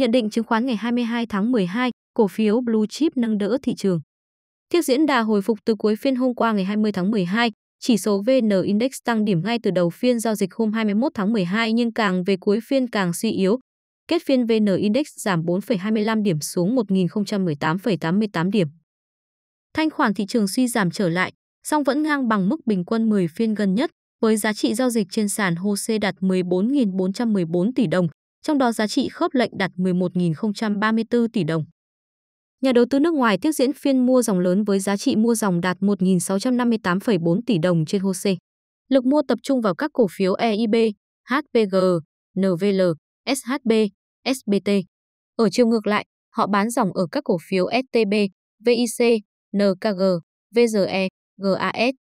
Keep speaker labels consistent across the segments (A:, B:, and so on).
A: Nhận định chứng khoán ngày 22 tháng 12, cổ phiếu Blue Chip nâng đỡ thị trường. Tiếp diễn đà hồi phục từ cuối phiên hôm qua ngày 20 tháng 12, chỉ số VN Index tăng điểm ngay từ đầu phiên giao dịch hôm 21 tháng 12 nhưng càng về cuối phiên càng suy yếu. Kết phiên VN Index giảm 4,25 điểm xuống 1.018,88 điểm. Thanh khoản thị trường suy giảm trở lại, song vẫn ngang bằng mức bình quân 10 phiên gần nhất, với giá trị giao dịch trên sàn HOSE đạt 14.414 tỷ đồng, trong đó giá trị khớp lệnh đạt 11.034 tỷ đồng. Nhà đầu tư nước ngoài tiếp diễn phiên mua dòng lớn với giá trị mua dòng đạt 1.658,4 tỷ đồng trên HOSE. Lực mua tập trung vào các cổ phiếu EIB, HPG, NVL, SHB, SBT. Ở chiều ngược lại, họ bán dòng ở các cổ phiếu STB, VIC, NKG, VGE, GAS.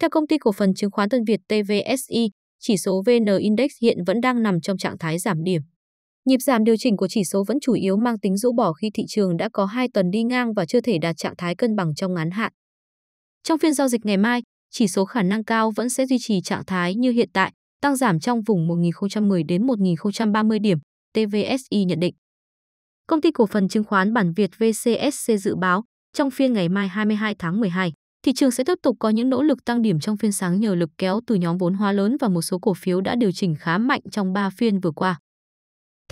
A: Theo công ty cổ phần chứng khoán Tân Việt TVSI, chỉ số VN Index hiện vẫn đang nằm trong trạng thái giảm điểm. Nhịp giảm điều chỉnh của chỉ số vẫn chủ yếu mang tính rũ bỏ khi thị trường đã có 2 tuần đi ngang và chưa thể đạt trạng thái cân bằng trong ngắn hạn. Trong phiên giao dịch ngày mai, chỉ số khả năng cao vẫn sẽ duy trì trạng thái như hiện tại, tăng giảm trong vùng 1010 đến 1030 điểm, TVSI nhận định. Công ty cổ phần chứng khoán Bản Việt VCSC dự báo trong phiên ngày mai 22 tháng 12 Thị trường sẽ tiếp tục có những nỗ lực tăng điểm trong phiên sáng nhờ lực kéo từ nhóm vốn hóa lớn và một số cổ phiếu đã điều chỉnh khá mạnh trong 3 phiên vừa qua.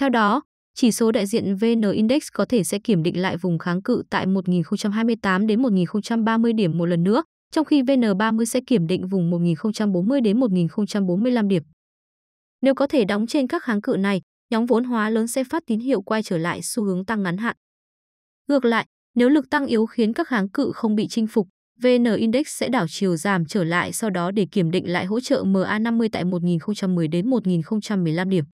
A: Theo đó, chỉ số đại diện VN Index có thể sẽ kiểm định lại vùng kháng cự tại 1028 đến 1030 điểm một lần nữa, trong khi VN30 sẽ kiểm định vùng 1040 đến 1045 điểm. Nếu có thể đóng trên các kháng cự này, nhóm vốn hóa lớn sẽ phát tín hiệu quay trở lại xu hướng tăng ngắn hạn. Ngược lại, nếu lực tăng yếu khiến các kháng cự không bị chinh phục, VN Index sẽ đảo chiều giảm trở lại sau đó để kiểm định lại hỗ trợ MA50 tại 1010 đến 1015 điểm.